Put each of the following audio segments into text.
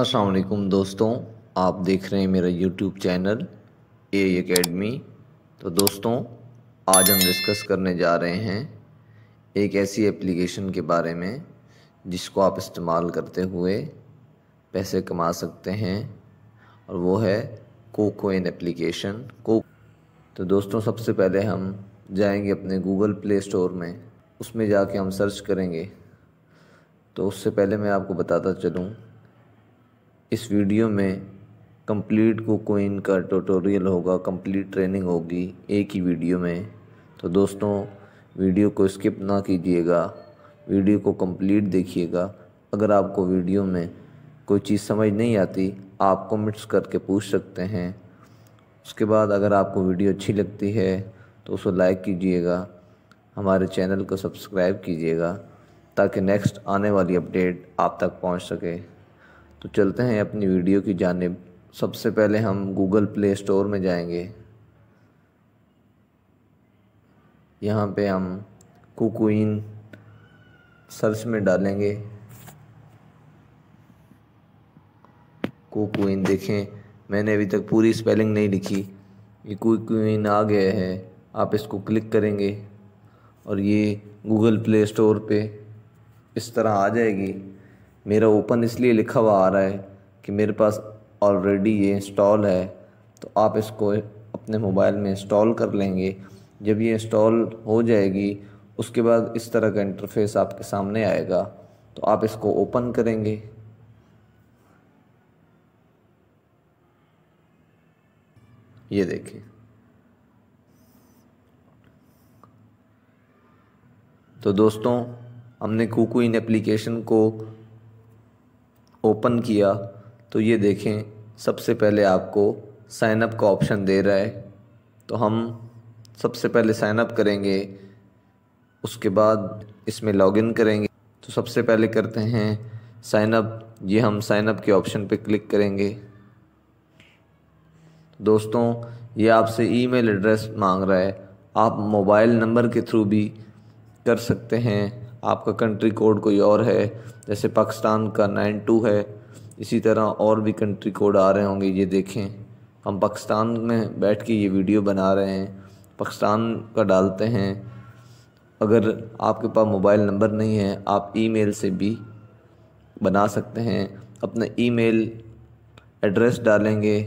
असलकुम दोस्तों आप देख रहे हैं मेरा यूट्यूब चैनल ए एकेडमी तो दोस्तों आज हम डिस्कस करने जा रहे हैं एक ऐसी एप्लीकेशन के बारे में जिसको आप इस्तेमाल करते हुए पैसे कमा सकते हैं और वो है कोको इन एप्लीकेशन को तो दोस्तों सबसे पहले हम जाएंगे अपने गूगल प्ले स्टोर में उसमें जाके हम सर्च करेंगे तो उससे पहले मैं आपको बताता चलूँ इस वीडियो में कंप्लीट कोकोइन का ट्यूटोरियल होगा कंप्लीट ट्रेनिंग होगी एक ही वीडियो में तो दोस्तों वीडियो को स्किप ना कीजिएगा वीडियो को कंप्लीट देखिएगा अगर आपको वीडियो में कोई चीज़ समझ नहीं आती आप कमेंट्स करके पूछ सकते हैं उसके बाद अगर आपको वीडियो अच्छी लगती है तो उसको लाइक कीजिएगा हमारे चैनल को सब्सक्राइब कीजिएगा ताकि नेक्स्ट आने वाली अपडेट आप तक पहुंच सके तो चलते हैं अपनी वीडियो की जानब सबसे पहले हम गूगल प्ले स्टोर में जाएंगे यहाँ पे हम कुकुइन सर्च में डालेंगे कुकुइन देखें मैंने अभी तक पूरी स्पेलिंग नहीं लिखी ये कुकुइन आ गया है आप इसको क्लिक करेंगे और ये गूगल प्ले स्टोर पे इस तरह आ जाएगी मेरा ओपन इसलिए लिखा हुआ आ रहा है कि मेरे पास ऑलरेडी ये इंस्टॉल है तो आप इसको अपने मोबाइल में इंस्टॉल कर लेंगे जब ये इंस्टॉल हो जाएगी उसके बाद इस तरह का इंटरफेस आपके सामने आएगा तो आप इसको ओपन करेंगे ये देखिए तो दोस्तों हमने कुकुइन एप्लीकेशन को ओपन किया तो ये देखें सबसे पहले आपको साइनअप का ऑप्शन दे रहा है तो हम सबसे पहले साइनअप करेंगे उसके बाद इसमें लॉगिन करेंगे तो सबसे पहले करते हैं साइनअप ये हम साइनअप के ऑप्शन पे क्लिक करेंगे दोस्तों ये आपसे ईमेल एड्रेस मांग रहा है आप मोबाइल नंबर के थ्रू भी कर सकते हैं आपका कंट्री कोड कोई और है जैसे पाकिस्तान का नाइन टू है इसी तरह और भी कंट्री कोड आ रहे होंगे ये देखें हम पाकिस्तान में बैठ के ये वीडियो बना रहे हैं पाकिस्तान का डालते हैं अगर आपके पास मोबाइल नंबर नहीं है आप ईमेल से भी बना सकते हैं अपना ईमेल एड्रेस डालेंगे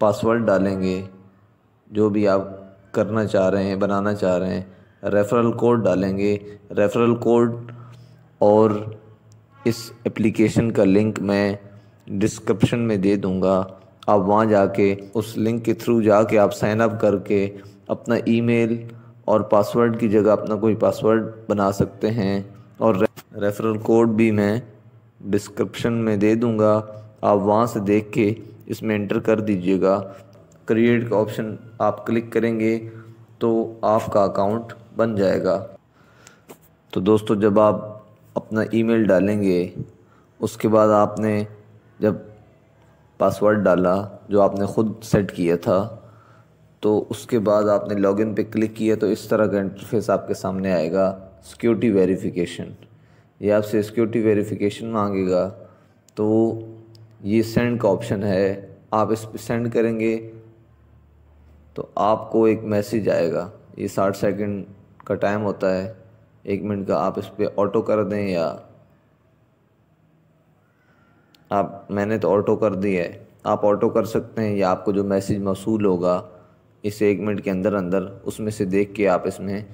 पासवर्ड डालेंगे जो भी आप करना चाह रहे हैं बनाना चाह रहे हैं रेफरल कोड डालेंगे रेफरल कोड और इस एप्लीकेशन का लिंक मैं डिस्क्रिप्शन में दे दूँगा आप वहाँ जाके उस लिंक के थ्रू जाके आप साइन अप करके अपना ईमेल और पासवर्ड की जगह अपना कोई पासवर्ड बना सकते हैं और रेफरल कोड भी मैं डिस्क्रिप्शन में दे दूँगा आप वहाँ से देख के इसमें एंटर कर दीजिएगा क्रिएट का ऑप्शन आप क्लिक करेंगे तो आपका अकाउंट बन जाएगा तो दोस्तों जब आप अपना ईमेल डालेंगे उसके बाद आपने जब पासवर्ड डाला जो आपने ख़ुद सेट किया था तो उसके बाद आपने लॉगिन पे क्लिक किया तो इस तरह का इंटरफेस आपके सामने आएगा सिक्योरिटी वेरिफिकेशन ये आपसे सिक्योरिटी वेरिफिकेशन मांगेगा तो ये सेंड का ऑप्शन है आप इस पर सेंड करेंगे तो आपको एक मैसेज आएगा ये साठ सेकंड का टाइम होता है एक मिनट का आप इस पर ऑटो कर दें या आप मैंने तो ऑटो कर दिया है आप ऑटो कर सकते हैं या आपको जो मैसेज मौसूल होगा इस एक मिनट के अंदर अंदर उसमें से देख के आप इसमें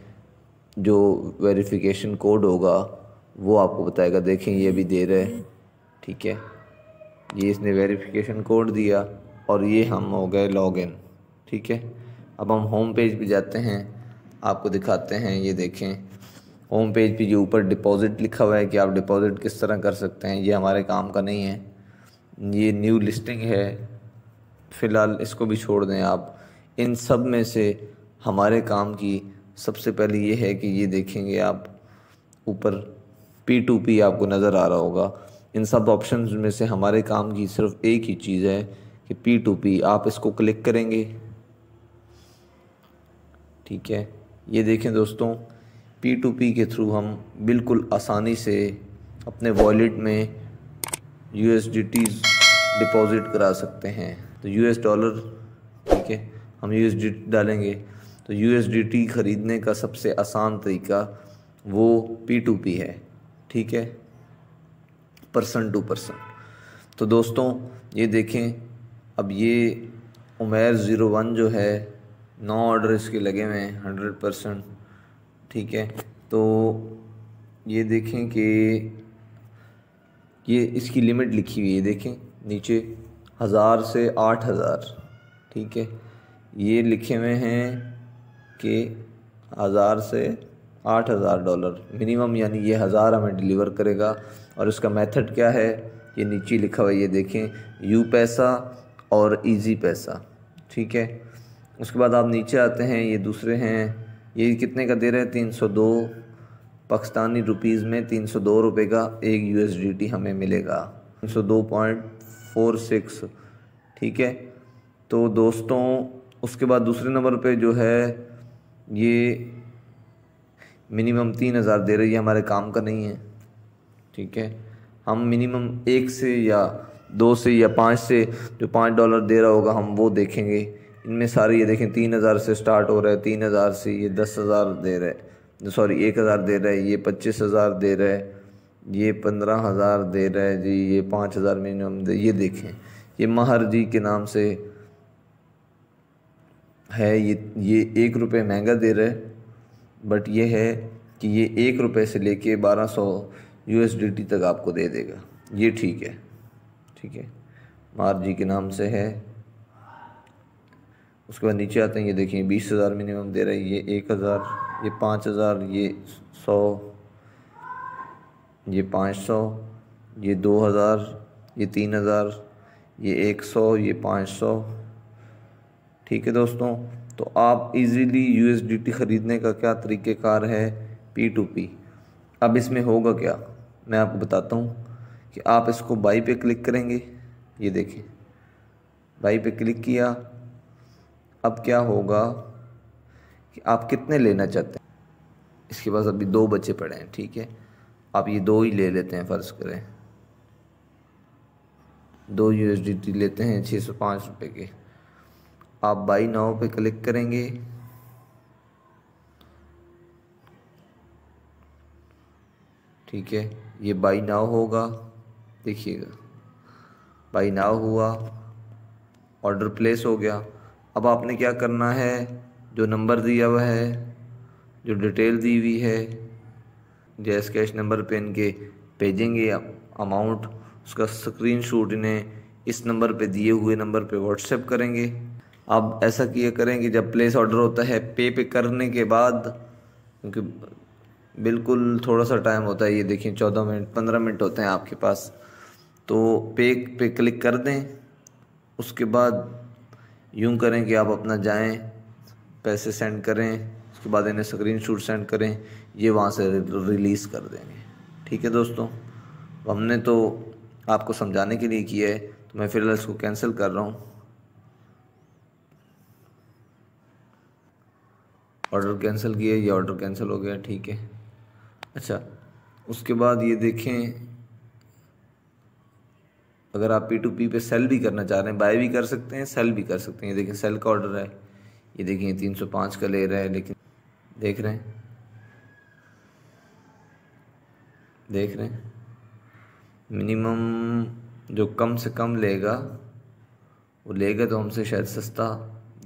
जो वेरिफिकेशन कोड होगा वो आपको बताएगा देखें ये भी दे रहे हैं ठीक है ये इसने वेरिफिकेशन कोड दिया और ये हम हो गए लॉगिन ठीक है अब हम होम पेज पे जाते हैं आपको दिखाते हैं ये देखें होम पेज पे ये ऊपर डिपॉज़िट लिखा हुआ है कि आप डिपॉज़िट किस तरह कर सकते हैं ये हमारे काम का नहीं है ये न्यू लिस्टिंग है फ़िलहाल इसको भी छोड़ दें आप इन सब में से हमारे काम की सबसे पहले ये है कि ये देखेंगे आप ऊपर पी टू पी आपको नज़र आ रहा होगा इन सब ऑप्शन में से हमारे काम की सिर्फ एक ही चीज़ है कि पी टू पी आप इसको क्लिक करेंगे ठीक है ये देखें दोस्तों पी टू पी के थ्रू हम बिल्कुल आसानी से अपने वॉलेट में U S D T deposit करा सकते हैं तो यू एस डॉलर ठीक है हम यू एस डी टी डालेंगे तो यू एस डी टी ख़रीदने का सबसे आसान तरीका वो पी टू पी है ठीक है पर्सन टू पर्सन तो दोस्तों ये देखें अब ये उमेर ज़ीरो वन जो है नौ ऑर्डर इसके लगे हुए हैं हंड्रेड परसेंट ठीक है तो ये देखें कि ये इसकी लिमिट लिखी हुई है देखें नीचे हज़ार से आठ हज़ार ठीक है ये लिखे हुए हैं कि हज़ार से आठ हज़ार डॉलर मिनिमम यानी ये हज़ार हमें डिलीवर करेगा और इसका मेथड क्या है ये नीचे लिखा हुआ ये देखें यू पैसा और इजी पैसा ठीक है उसके बाद आप नीचे आते हैं ये दूसरे हैं ये कितने का दे रहा है तीन सौ दो पाकिस्तानी रुपीज़ में तीन सौ दो रुपये का एक टी हमें मिलेगा तीन सौ दो पॉइंट फोर सिक्स ठीक है तो दोस्तों उसके बाद दूसरे नंबर पे जो है ये मिनिमम तीन हज़ार दे रही है हमारे काम का नहीं है ठीक है हम मिनिमम एक से या दो से या पाँच से जो पाँच डॉलर दे रहा होगा हम वो देखेंगे इनमें सारे ये देखें तीन हज़ार से स्टार्ट हो रहा है तीन हज़ार से ये दस हज़ार दे रहे सॉरी एक हज़ार दे रहे ये पच्चीस हज़ार दे रहे ये पंद्रह हज़ार दे रहे जी ये पाँच हज़ार मिनिमम दे ये देखें ये महर जी के नाम से है ये ये एक रुपये महंगा दे रहा है बट ये है कि ये एक रुपये से लेके बारह सौ यू तक आपको दे देगा ये ठीक है ठीक है महर जी के नाम से है उसके बाद नीचे आते हैं ये देखिए बीस हज़ार मिनिमम दे रहा है ये एक हज़ार ये पाँच हज़ार ये सौ ये पाँच सौ ये दो हज़ार ये तीन हज़ार ये एक सौ ये पाँच सौ ठीक है दोस्तों तो आप इजीली यू ख़रीदने का क्या तरीक़ेकार है पी टू पी अब इसमें होगा क्या मैं आपको बताता हूँ कि आप इसको बाई पे क्लिक करेंगे ये देखें बाई पे क्लिक किया अब क्या होगा कि आप कितने लेना चाहते हैं इसके पास अभी दो बच्चे पड़े हैं ठीक है आप ये दो ही ले लेते हैं फ़र्ज़ करें दो टी लेते हैं छः सौ पाँच रुपये के आप बाई नाव पे क्लिक करेंगे ठीक है ये बाई नाव होगा देखिएगा बाई नाव हुआ ऑर्डर प्लेस हो गया अब आपने क्या करना है जो नंबर दिया हुआ है जो डिटेल दी हुई है जैस कैश नंबर पे इनके भेजेंगे अमाउंट उसका स्क्रीन शूट इन्हें इस नंबर पे दिए हुए नंबर पे व्हाट्सएप करेंगे आप ऐसा किया करें कि जब प्लेस ऑर्डर होता है पे पे करने के बाद क्योंकि बिल्कुल थोड़ा सा टाइम होता है ये देखिए चौदह मिनट पंद्रह मिनट होते हैं आपके पास तो पे पे क्लिक कर दें उसके बाद यूँ करें कि आप अपना जाएं पैसे सेंड करें उसके बाद इन्हें स्क्रीन शूट सेंड करें ये वहाँ से रिलीज़ कर देंगे ठीक है दोस्तों तो हमने तो आपको समझाने के लिए किया है तो मैं फ़िलहाल इसको कैंसिल कर रहा हूँ ऑर्डर कैंसिल किया ये ऑर्डर कैंसिल हो गया ठीक है अच्छा उसके बाद ये देखें अगर आप पी टू पी पे सेल भी करना चाह रहे हैं बाय भी कर सकते हैं सेल भी कर सकते हैं ये देखें सेल का ऑर्डर है ये देखें तीन सौ पाँच का ले रहा है लेकिन देख रहे हैं देख रहे हैं मिनिमम जो कम से कम लेगा वो लेगा तो हमसे शायद सस्ता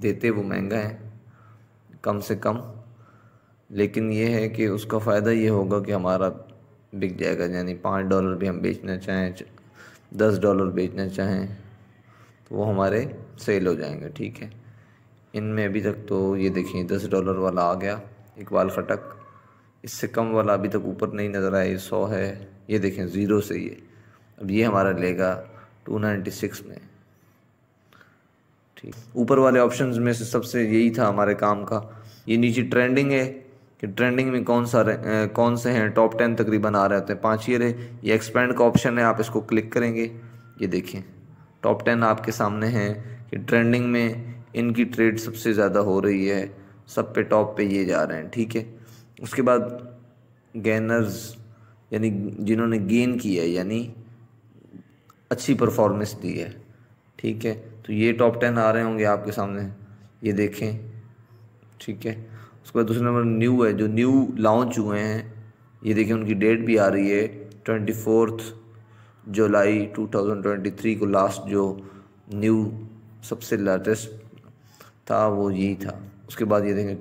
देते वो महंगा है कम से कम लेकिन ये है कि उसका फ़ायदा ये होगा कि हमारा बिक जाएगा यानी पाँच डॉलर भी हम बेचना चाहें दस डॉलर बेचना चाहें तो वो हमारे सेल हो जाएंगे ठीक है इनमें अभी तक तो ये देखिए दस डॉलर वाला आ गया इकबाल खटक इससे कम वाला अभी तक ऊपर नहीं नज़र आया ये सौ है ये देखें ज़ीरो से ये अब ये हमारा लेगा टू नाइन्टी सिक्स में ठीक ऊपर वाले ऑप्शंस में से सबसे यही था हमारे काम का ये नीचे ट्रेंडिंग है कि ट्रेंडिंग में कौन सा कौन से हैं टॉप टेन तकरीबन आ रहे होते हैं पाँच ये रहे ये एक्सपेंड का ऑप्शन है आप इसको क्लिक करेंगे ये देखें टॉप टेन आपके सामने हैं कि ट्रेंडिंग में इनकी ट्रेड सबसे ज़्यादा हो रही है सब पे टॉप पे ये जा रहे हैं ठीक है उसके बाद गेनर्स यानी जिन्होंने गेन किया है यानी अच्छी परफॉर्मेंस दी है ठीक है तो ये टॉप टेन आ रहे होंगे आपके सामने ये देखें ठीक है उसके बाद दूसरे नंबर न्यू है जो न्यू लॉन्च हुए हैं ये देखिए उनकी डेट भी आ रही है twenty fourth July two thousand twenty three को लास्ट जो न्यू सबसे लेटेस्ट था वो यही था उसके बाद ये देखें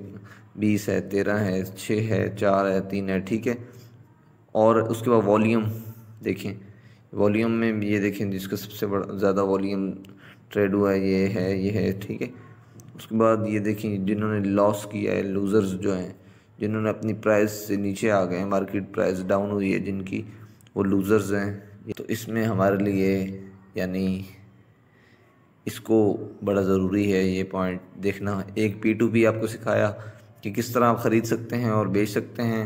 बीस है तेरह है छः है चार है तीन है ठीक है और उसके बाद वॉलीम देखें वॉलीम में ये देखें जिसका सबसे बड़ा ज़्यादा वॉलीम ट्रेड हुआ है ये है ये है ठीक है उसके बाद ये देखें जिन्होंने लॉस किया है लूज़र्स जो हैं जिन्होंने अपनी प्राइस से नीचे आ गए मार्केट प्राइस डाउन हुई है जिनकी वो लूज़र्स हैं तो इसमें हमारे लिए यानी इसको बड़ा ज़रूरी है ये पॉइंट देखना एक पी टू पी आपको सिखाया कि किस तरह आप ख़रीद सकते हैं और बेच सकते हैं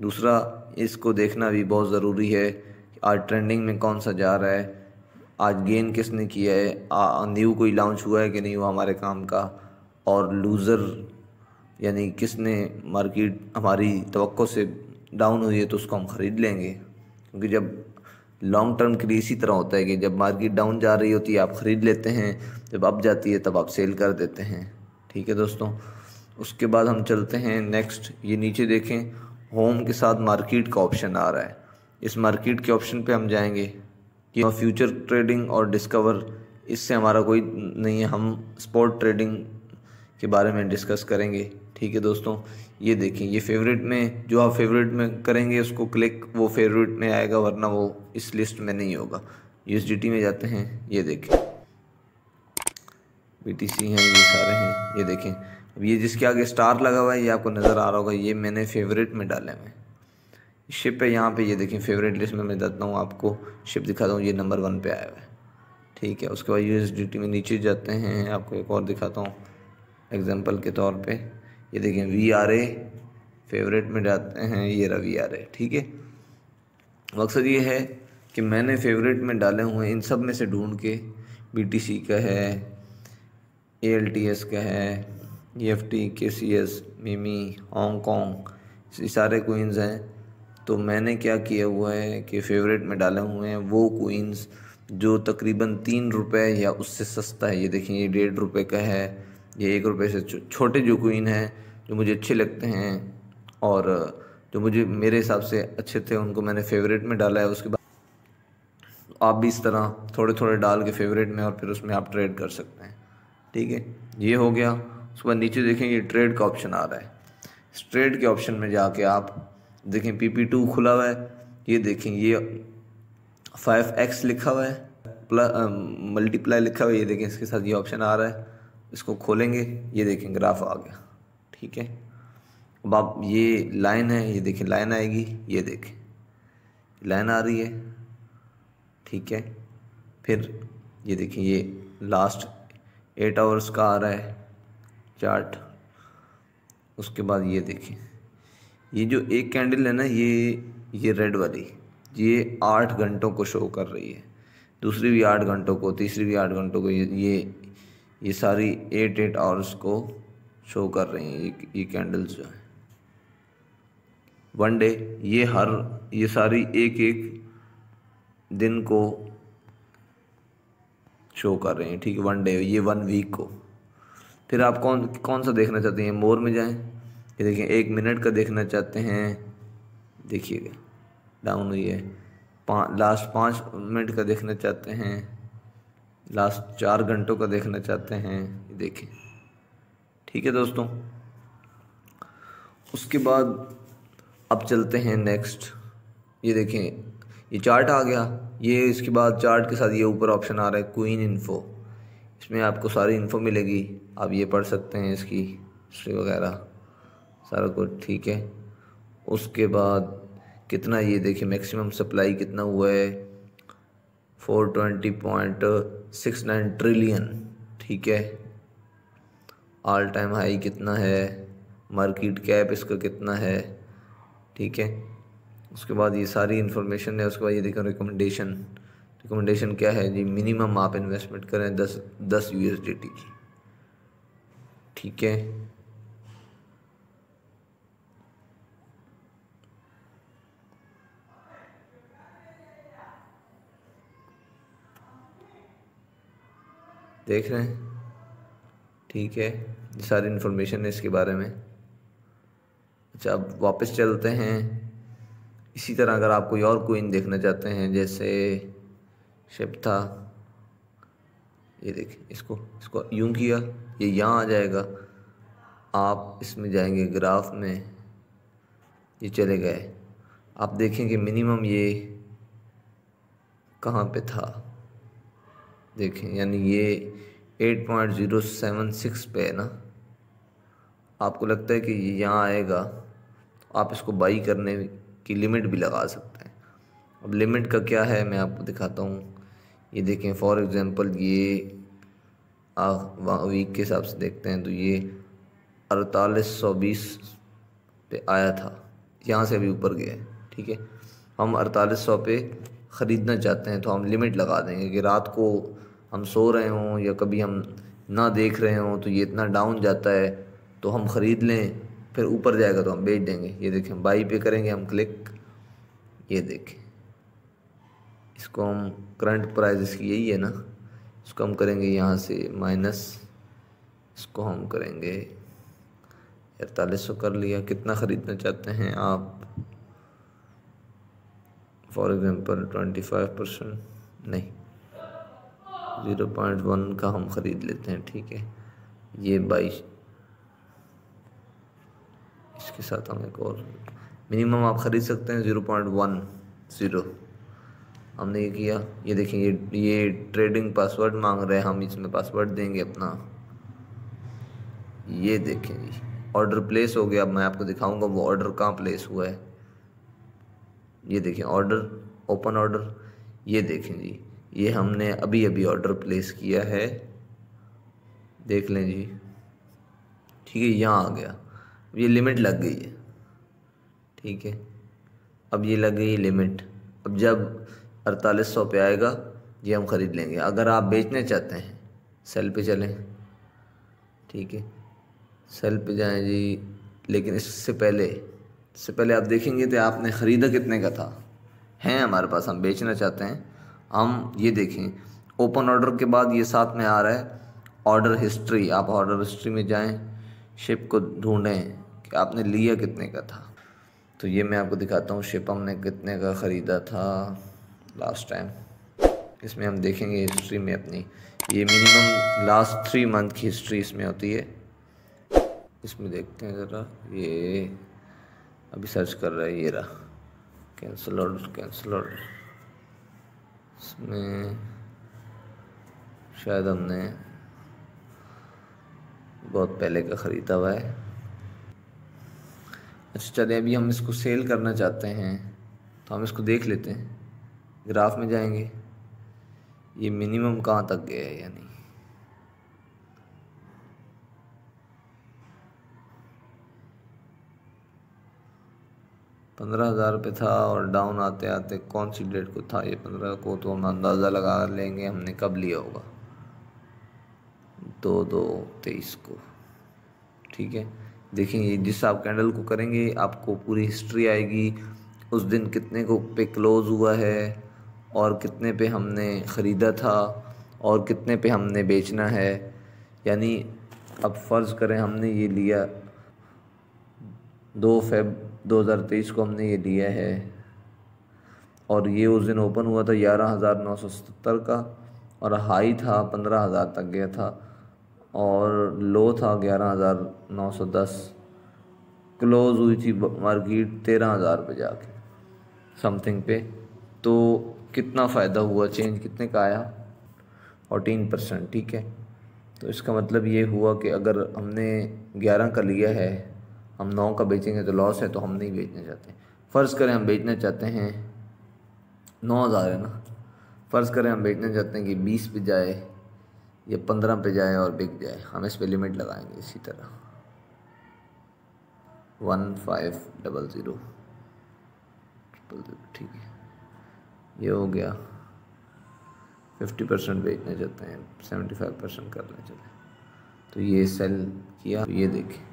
दूसरा इसको देखना भी बहुत ज़रूरी है कि आज ट्रेंडिंग में कौन सा जा रहा है आज गेन किसने किया है न्यू कोई लॉन्च हुआ है कि नहीं हुआ हमारे काम का और लूज़र यानी किसने मार्केट हमारी तो से डाउन हुई है तो उसको हम ख़रीद लेंगे क्योंकि जब लॉन्ग टर्म के लिए इसी तरह होता है कि जब मार्केट डाउन जा रही होती है आप ख़रीद लेते हैं जब अप जाती है तब आप सेल कर देते हैं ठीक है दोस्तों उसके बाद हम चलते हैं नेक्स्ट ये नीचे देखें होम के साथ मार्केट का ऑप्शन आ रहा है इस मार्केट के ऑप्शन पे हम जाएंगे कि फ्यूचर ट्रेडिंग और डिस्कवर इससे हमारा कोई नहीं है हम स्पॉट ट्रेडिंग के बारे में डिस्कस करेंगे ठीक है दोस्तों ये देखें ये फेवरेट में जो आप फेवरेट में करेंगे उसको क्लिक वो फेवरेट में आएगा वरना वो इस लिस्ट में नहीं होगा यूएसडीटी में जाते हैं ये देखें सी हैं ये सारे हैं ये देखें अब ये जिसके आगे स्टार लगा हुआ है ये आपको नज़र आ रहा होगा ये मैंने फेवरेट में डाले हुए शिप है यहाँ पे ये देखें फेवरेट लिस्ट में मैं जाता हूँ आपको शिप दिखाता हूँ ये नंबर वन पे आया हुआ है ठीक है उसके बाद यू में नीचे जाते हैं आपको एक और दिखाता हूँ एग्ज़ाम्पल के तौर पे ये देखें वी आर ए फेवरेट में डालते हैं ये वी आर ए ठीक है मकसद ये है कि मैंने फेवरेट में डाले हुए इन सब में से ढूंढ के बी टी सी का है ए एल टी एस का है ई एफ टी के सी एस मिमी हॉन्ग ये सारे कोइंस हैं तो मैंने क्या किया हुआ है कि फेवरेट में डाले हुए हैं वो कोइंस जो तकरीबन तीन रुपए या उससे सस्ता है ये देखें ये डेढ़ रुपए का है ये एक रुपये से छोटे जो कोइन हैं जो मुझे अच्छे लगते हैं और जो मुझे मेरे हिसाब से अच्छे थे उनको मैंने फेवरेट में डाला है उसके बाद आप भी इस तरह थोड़े थोड़े डाल के फेवरेट में और फिर उसमें आप ट्रेड कर सकते हैं ठीक है ये हो गया उसके बाद नीचे देखें ये ट्रेड का ऑप्शन आ रहा है इस ट्रेड के ऑप्शन में जाके आप देखें पी पी टू खुला हुआ है ये देखें ये फाइव एक्स लिखा हुआ है प्लस मल्टीप्लाई लिखा हुआ है ये देखें इसके साथ ये ऑप्शन आ रहा है इसको खोलेंगे ये देखें ग्राफ आ गया ठीक है अब आप ये लाइन है ये देखें लाइन आएगी ये देखें लाइन आ रही है ठीक है फिर ये देखें ये लास्ट एट आवर्स का आ रहा है चार्ट उसके बाद ये देखें ये जो एक कैंडल है ना ये ये रेड वाली ये आठ घंटों को शो कर रही है दूसरी भी आठ घंटों को तीसरी भी आठ घंटों को ये ये ये सारी एट एट आवर्स को शो कर रही हैं ये ये कैंडल्स जो हैं वन डे ये हर ये सारी एक एक दिन को शो कर रहे हैं ठीक है वन डे ये वन वीक को फिर आप कौन कौन सा देखना चाहते हैं मोर में जाएं ये देखिए एक मिनट का देखना चाहते हैं देखिएगा डाउन हुई है पा, लास्ट पाँच मिनट का देखना चाहते हैं लास्ट चार घंटों का देखना चाहते हैं देखें ठीक है दोस्तों उसके बाद अब चलते हैं नेक्स्ट ये देखें ये चार्ट आ गया ये इसके बाद चार्ट के साथ ये ऊपर ऑप्शन आ रहा है क्वीन इन्फो इसमें आपको सारी इन्फो मिलेगी आप ये पढ़ सकते हैं इसकी हिस्ट्री वगैरह सारा कुछ ठीक है उसके बाद कितना ये देखिए मैक्सिमम सप्लाई कितना हुआ है four twenty point six nine trillion ठीक है ऑल टाइम हाई कितना है मार्केट कैप इसका कितना है ठीक है उसके बाद ये सारी इन्फॉर्मेशन है उसके बाद ये देखो रिकमेंडेशन रिकमेंडेशन क्या है जी मिनिमम आप इन्वेस्टमेंट करें दस दस यू की ठीक है देख रहे हैं ठीक है ये सारी इन्फॉर्मेशन है इसके बारे में अच्छा अब वापस चलते हैं इसी तरह अगर आप कोई और कोइन देखना चाहते हैं जैसे शिप था ये देखें इसको इसको यूं किया ये यहाँ आ जाएगा आप इसमें जाएंगे ग्राफ में ये चले गए आप देखेंगे मिनिमम ये कहाँ पे था देखें यानी ये eight point zero seven six पे है ना आपको लगता है कि ये यहाँ आएगा आप इसको बाई करने की लिमिट भी लगा सकते हैं अब लिमिट का क्या है मैं आपको दिखाता हूँ ये देखें फॉर एग्ज़ाम्पल ये वीक के हिसाब से देखते हैं तो ये अड़तालीस सौ बीस पे आया था यहाँ से अभी ऊपर गया है ठीक है हम अड़तालीस सौ पे ख़रीदना चाहते हैं तो हम लिमिट लगा देंगे कि रात को हम सो रहे हों या कभी हम ना देख रहे हों तो ये इतना डाउन जाता है तो हम ख़रीद लें फिर ऊपर जाएगा तो हम बेच देंगे ये देखें बाई पे करेंगे हम क्लिक ये देखें इसको हम करंट प्राइस इसकी यही है ना इसको हम करेंगे यहाँ से माइनस इसको हम करेंगे अड़तालीस सौ कर लिया कितना ख़रीदना चाहते हैं आप for example twenty five percent नहीं ज़ीरो पॉइंट वन का हम ख़रीद लेते हैं ठीक है ये बाईस इसके साथ हम एक और मिनिमम आप ख़रीद सकते हैं ज़ीरो पॉइंट वन ज़ीरो हमने ये किया ये देखें ये ये ट्रेडिंग पासवर्ड मांग रहे हैं हम इसमें पासवर्ड देंगे अपना ये देखें जी ऑर्डर प्लेस हो गया अब मैं आपको दिखाऊंगा वो ऑर्डर कहाँ प्लेस हुआ है ये देखें ऑर्डर ओपन ऑर्डर ये देखें जी ये हमने अभी अभी ऑर्डर प्लेस किया है देख लें जी ठीक है यहाँ आ गया ये लिमिट लग गई है ठीक है अब ये लग गई लिमिट अब जब अड़तालीस सौ पे आएगा ये हम ख़रीद लेंगे अगर आप बेचने चाहते हैं सेल पे चलें ठीक है सेल पे जाएं जी लेकिन इससे पहले इससे पहले आप देखेंगे तो आपने ख़रीदा कितने का था हैं हमारे पास हम बेचना चाहते हैं हम ये देखें ओपन ऑर्डर के बाद ये साथ में आ रहा है ऑर्डर हिस्ट्री आप ऑर्डर हिस्ट्री में जाएं शिप को ढूंढें कि आपने लिया कितने का था तो ये मैं आपको दिखाता हूँ शिप हमने कितने का ख़रीदा था लास्ट टाइम इसमें हम देखेंगे हिस्ट्री में अपनी ये मिनिमम लास्ट थ्री मंथ की हिस्ट्री इसमें होती है इसमें देखते हैं ज़रा ये अभी सर्च कर रहा है ये रहा कैंसिल ऑर्डर कैंसिल ऑर्डर इसमें शायद हमने बहुत पहले का ख़रीदा हुआ है अच्छा चले अभी हम इसको सेल करना चाहते हैं तो हम इसको देख लेते हैं ग्राफ में जाएंगे ये मिनिमम कहाँ तक गया है यानी पंद्रह हज़ार पे था और डाउन आते आते कौन सी डेट को था ये पंद्रह को तो हम अंदाज़ा लगा लेंगे हमने कब लिया होगा दो दो तेईस को ठीक है देखेंगे जिस आप कैंडल को करेंगे आपको पूरी हिस्ट्री आएगी उस दिन कितने को पे क्लोज़ हुआ है और कितने पे हमने ख़रीदा था और कितने पे हमने बेचना है यानी अब फ़र्ज़ करें हमने ये लिया दो फेब 2023 को हमने ये लिया है और ये उस दिन ओपन हुआ था ग्यारह हज़ार नौ सौ सत्तर का और हाई था पंद्रह हज़ार तक गया था और लो था ग्यारह हज़ार नौ सौ दस क्लोज़ हुई थी मार्केट तेरह हज़ार पे जाके समथिंग पे तो कितना फ़ायदा हुआ चेंज कितने का आया फोर्टीन परसेंट ठीक है तो इसका मतलब ये हुआ कि अगर हमने ग्यारह का लिया है हम नौ का बेचेंगे तो लॉस है तो हम नहीं बेचना चाहते फ़र्ज़ करें हम बेचना चाहते हैं नौ हज़ार है ना फ़र्ज़ करें हम बेचना चाहते हैं कि बीस पे जाए या पंद्रह पे जाए और बिक जाए हम इस पर लिमिट लगाएंगे इसी तरह one five double zero triple zero ठीक है ये हो गया फिफ्टी परसेंट बेचना चाहते हैं सेवेंटी फाइव परसेंट करना चाहते हैं तो ये सेल किया तो ये देखें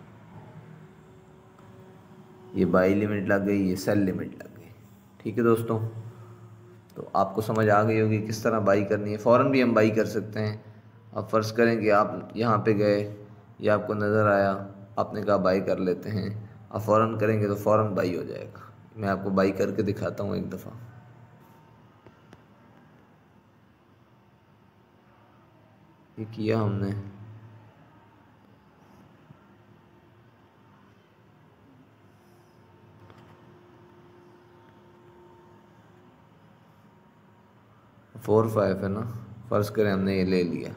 ये बाई लिमिट लग गई ये सेल लिमिट लग गई ठीक है दोस्तों तो आपको समझ आ गई होगी किस तरह बाई करनी है फ़ौर भी हम बाई कर सकते हैं अब फ़र्ज़ करें कि आप यहाँ पे गए या आपको नज़र आया आपने कहा बाई कर लेते हैं आप फ़ौर करेंगे तो फ़ौर बाई हो जाएगा मैं आपको बाई करके दिखाता हूँ एक दफ़ा ये किया हमने फोर फाइव है ना फर्ज करें हमने ये ले लिया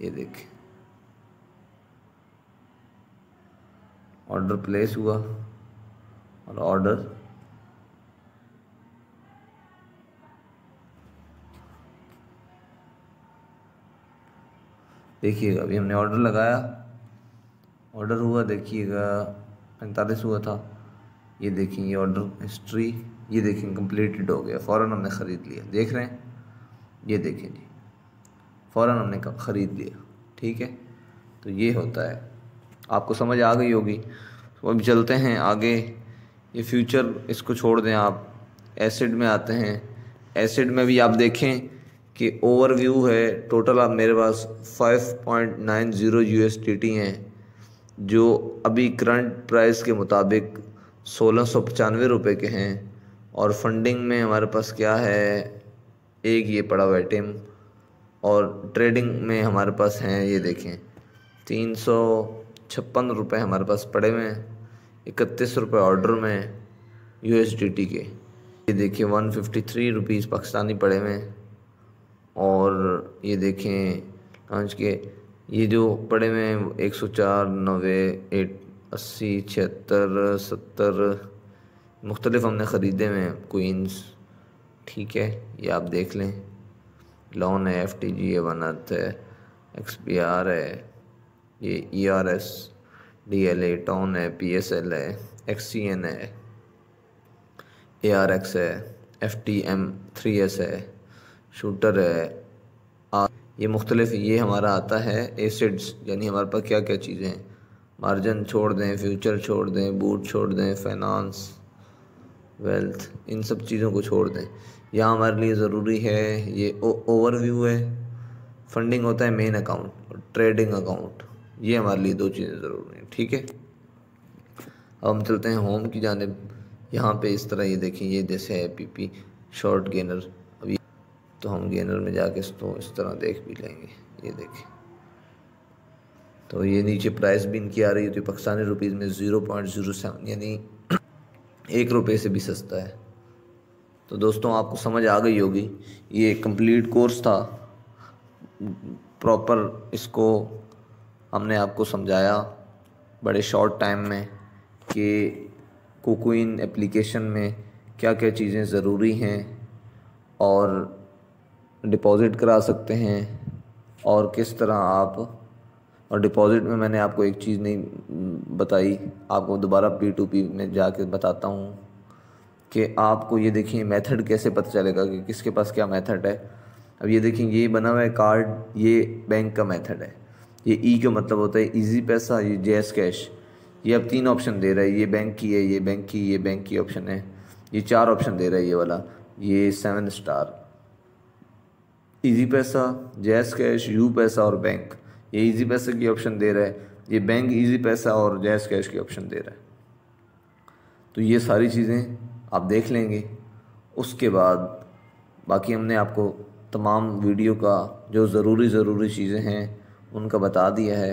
ये देखिए ऑर्डर प्लेस हुआ और ऑर्डर देखिएगा अभी हमने ऑर्डर लगाया ऑर्डर हुआ देखिएगा पैंतालीस हुआ था ये देखिए ये ऑर्डर हिस्ट्री ये देखें कम्प्लीटेड हो गया फ़ौर हमने ख़रीद लिया देख रहे हैं ये देखें जी फ़ौर हमने ख़रीद लिया ठीक है तो ये होता है आपको समझ आ गई होगी तो अब चलते हैं आगे ये फ्यूचर इसको छोड़ दें आप एसिड में आते हैं एसिड में भी आप देखें कि ओवरव्यू है टोटल आप मेरे पास 5.90 यूएसटीटी हैं जो अभी करंट प्राइस के मुताबिक सोलह सौ पचानवे रुपये के हैं और फंडिंग में हमारे पास क्या है एक ये पड़ा हुआ आइटम और ट्रेडिंग में हमारे पास हैं ये देखें तीन सौ छप्पन रुपये हमारे पास पड़े हुए हैं इकतीस रुपये ऑर्डर में यू के ये देखिए one fifty three rupees Pakistani पड़े हुए हैं और ये देखें लॉन्च के ये जो पड़े हुए हैं एक सौ चार नबे एट अस्सी छिहत्तर सत्तर मुख्तलिफ हमने ख़रीदे हुए हैं क्वींस ठीक है ये आप देख लें लॉन है एफ टी जी है वनत है एक्स पी आर है ये E R S D L A ton है पी एस एल है एक्स सी एन है ए आर एक्स है F T M three S है शूटर है आ, ये मुख्तलिफ ये हमारा आता है एसिड्स यानी हमारे पास क्या क्या चीज़ें हैं मार्जन छोड़ दें फ्यूचर छोड़ दें बूट छोड़ दें फाइनेंस वेल्थ इन सब चीज़ों को छोड़ दें यह हमारे लिए ज़रूरी है ये ओवरव्यू है फंडिंग होता है मेन अकाउंट और ट्रेडिंग अकाउंट ये हमारे लिए दो चीज़ें ज़रूरी हैं ठीक है अब हम चलते हैं होम की जानब यहाँ पे इस तरह ये देखें ये जैसे है पी शॉर्ट गेनर अभी तो हम गेनर में जाके तो इस तरह देख भी लेंगे ये देखें तो ये नीचे प्राइस भी इनकी आ रही होती है तो पाकिस्तानी रुपीज़ में ज़ीरो पॉइंट ज़ीरो सेवन यानी एक रुपये से भी सस्ता है तो दोस्तों आपको समझ आ गई होगी ये कंप्लीट कोर्स था प्रॉपर इसको हमने आपको समझाया बड़े शॉर्ट टाइम में कि कोकोइन एप्लीकेशन में क्या क्या चीज़ें ज़रूरी हैं और डिपॉज़िट करा सकते हैं और किस तरह आप और डिपॉज़िट में मैंने आपको एक चीज़ नहीं बताई आपको दोबारा पी टू पी में कर बताता हूँ कि आपको ये देखिए मेथड कैसे पता चलेगा कि किसके पास क्या मेथड है अब ये देखिए ये बना हुआ है कार्ड ये बैंक का मेथड है ये ई e का मतलब होता है इजी पैसा ये जेस कैश ये अब तीन ऑप्शन दे रहा है ये बैंक की है ये बैंक की ये बैंक की ऑप्शन है ये चार ऑप्शन दे रहा है ये वाला ये सेवन स्टार इजी पैसा जैस कैश यू पैसा और बैंक ये ईजी पैसे की ऑप्शन दे रहा है ये बैंक ईजी पैसा और जैस कैश की ऑप्शन दे रहा है तो ये सारी चीज़ें आप देख लेंगे उसके बाद बाकी हमने आपको तमाम वीडियो का जो ज़रूरी ज़रूरी चीज़ें हैं उनका बता दिया है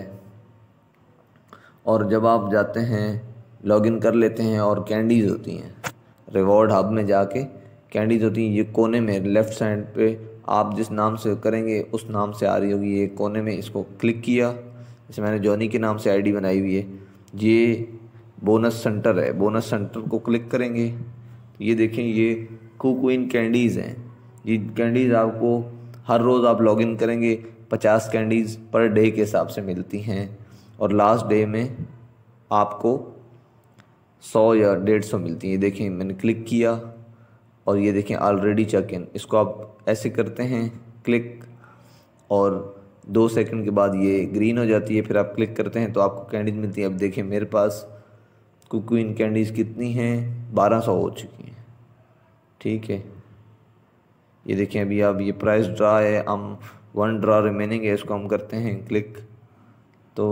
और जब आप जाते हैं लॉगिन कर लेते हैं और कैंडीज़ होती हैं रिवॉर्ड हब में जाके कैंडीज़ होती हैं ये कोने में लेफ़्ट साइड पे आप जिस नाम से करेंगे उस नाम से आ रही होगी ये कोने में इसको क्लिक किया जैसे मैंने जॉनी के नाम से आईडी बनाई हुई है ये बोनस सेंटर है बोनस सेंटर को क्लिक करेंगे तो ये देखें ये कुक कैंडीज़ हैं ये कैंडीज़ आपको हर रोज़ आप लॉग करेंगे पचास कैंडीज़ पर डे के हिसाब से मिलती हैं और लास्ट डे में आपको सौ या डेढ़ सौ मिलती हैं ये देखें मैंने क्लिक किया और ये देखें ऑलरेडी चेक इन इसको आप ऐसे करते हैं क्लिक और दो सेकंड के बाद ये ग्रीन हो जाती है फिर आप क्लिक करते हैं तो आपको कैंडीज मिलती है अब देखें मेरे पास कुकिन कैंडीज कितनी हैं बारह सौ हो चुकी हैं ठीक है ये देखें अभी आप ये प्राइस ड्रा है हम वन ड्रा रिमेनिंग है इसको हम करते हैं क्लिक तो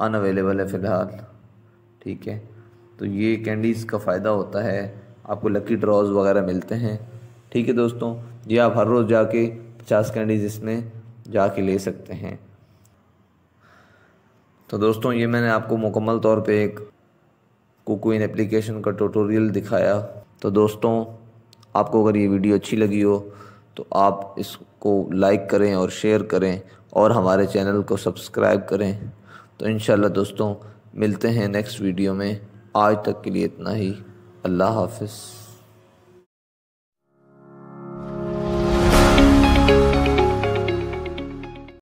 अनअवेलेबल है फ़िलहाल ठीक है तो ये कैंडीज़ का फ़ायदा होता है आपको लकी ड्रॉज वगैरह मिलते हैं ठीक है दोस्तों ये आप हर रोज़ जाके पचास कैंडीज इसमें जाके ले सकते हैं तो दोस्तों ये मैंने आपको मुकम्मल तौर पे एक कुकुइन एप्लीकेशन का ट्यूटोरियल दिखाया तो दोस्तों आपको अगर ये वीडियो अच्छी लगी हो तो आप इसको लाइक करें और शेयर करें और हमारे चैनल को सब्सक्राइब करें तो इन दोस्तों मिलते हैं नेक्स्ट वीडियो में आज तक के लिए इतना ही अल्लाह हाफिज़